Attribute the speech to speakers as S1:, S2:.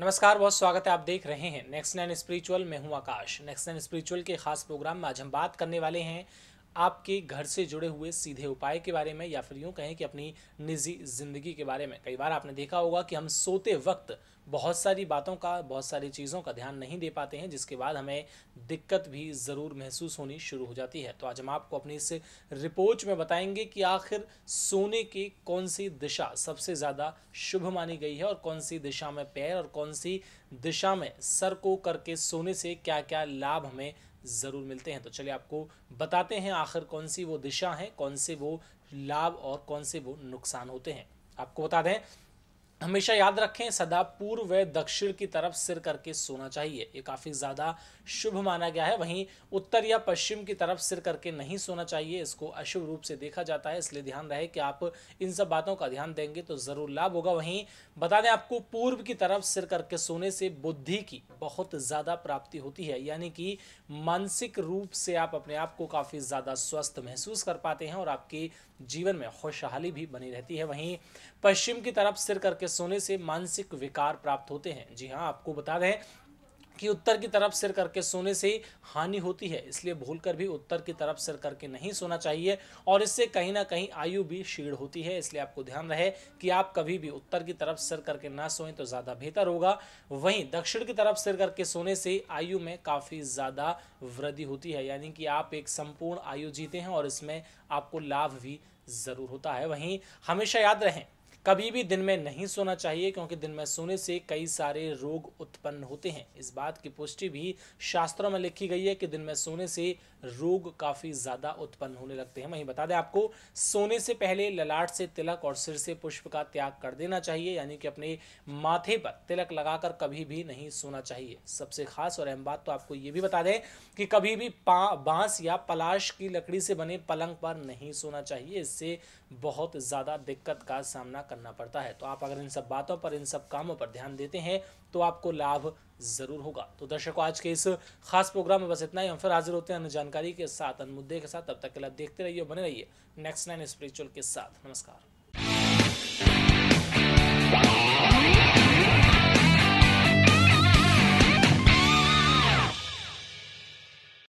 S1: नमस्कार बहुत स्वागत है आप देख रहे हैं नेक्स्ट नाइन स्पिरिचुअल मैं हूं आकाश नेक्स्ट नाइन स्पिरिचुअल के खास प्रोग्राम में आज हम बात करने वाले हैं आपके घर से जुड़े हुए सीधे उपाय के बारे में या फिर यूँ कहें कि अपनी निजी ज़िंदगी के बारे में कई बार आपने देखा होगा कि हम सोते वक्त बहुत सारी बातों का बहुत सारी चीज़ों का ध्यान नहीं दे पाते हैं जिसके बाद हमें दिक्कत भी ज़रूर महसूस होनी शुरू हो जाती है तो आज हम आपको अपनी इस रिपोर्ट में बताएंगे कि आखिर सोने की कौन सी दिशा सबसे ज़्यादा शुभ मानी गई है और कौन सी दिशा में पैर और कौन सी दिशा में सर को करके सोने से क्या क्या लाभ हमें ज़रूर मिलते हैं तो चलिए आपको बताते हैं आखिर कौन सी वो दिशा है कौन से वो लाभ और कौन से वो नुकसान होते हैं आपको बता दें हमेशा याद रखें सदा पूर्व व दक्षिण की तरफ सिर करके सोना चाहिए ये काफ़ी ज़्यादा शुभ माना गया है वहीं उत्तर या पश्चिम की तरफ सिर करके नहीं सोना चाहिए इसको अशुभ रूप से देखा जाता है इसलिए ध्यान रहे कि आप इन सब बातों का ध्यान देंगे तो ज़रूर लाभ होगा वहीं बता दें आपको पूर्व की तरफ सिर करके सोने से बुद्धि की बहुत ज़्यादा प्राप्ति होती है यानी कि मानसिक रूप से आप अपने आप को काफ़ी ज़्यादा स्वस्थ महसूस कर पाते हैं और आपके जीवन में खुशहाली भी बनी रहती है वहीं पश्चिम की तरफ सिर करके सोने से मानसिक विकार प्राप्त होते हैं जी हाँ आपको बता दें कि उत्तर की तरफ सिर करके सोने से ही हानि होती है इसलिए भूलकर भी उत्तर की तरफ सिर करके नहीं सोना चाहिए और इससे कहीं ना कहीं आयु भी क्षीण होती है इसलिए आपको ध्यान रहे कि आप कभी भी उत्तर की तरफ सिर करके ना सोएं तो ज़्यादा बेहतर होगा वहीं दक्षिण की तरफ सिर करके सोने से आयु में काफ़ी ज़्यादा वृद्धि होती है यानी कि आप एक संपूर्ण आयु जीते हैं और इसमें आपको लाभ भी ज़रूर होता है वहीं हमेशा याद रहें कभी भी दिन में नहीं सोना चाहिए क्योंकि दिन में सोने से कई सारे रोग उत्पन्न होते हैं इस बात की पुष्टि भी शास्त्रों में लिखी गई है कि दिन में सोने से रोग काफ़ी ज़्यादा उत्पन्न होने लगते हैं वहीं बता दें आपको सोने से पहले ललाट से तिलक और सिर से पुष्प का त्याग कर देना चाहिए यानी कि अपने माथे पर तिलक लगाकर कभी भी नहीं सोना चाहिए सबसे खास और अहम बात तो आपको ये भी बता दें कि कभी भी बांस या पलाश की लकड़ी से बने पलंग पर नहीं सोना चाहिए इससे बहुत ज़्यादा दिक्कत का सामना करना पड़ता है तो आप अगर इन सब बातों पर इन सब कामों पर ध्यान देते हैं तो आपको लाभ ज़रूर होगा तो दर्शकों आज के इस खास प्रोग्राम में बस इतना ही हम फिर हाजिर होते हैं अन्य जानकारी के साथ अन्य मुद्दे के साथ तब तक के लिए देखते रहिए बने रहिए नेक्स्ट नाइन स्पिरिचुअल के साथ नमस्कार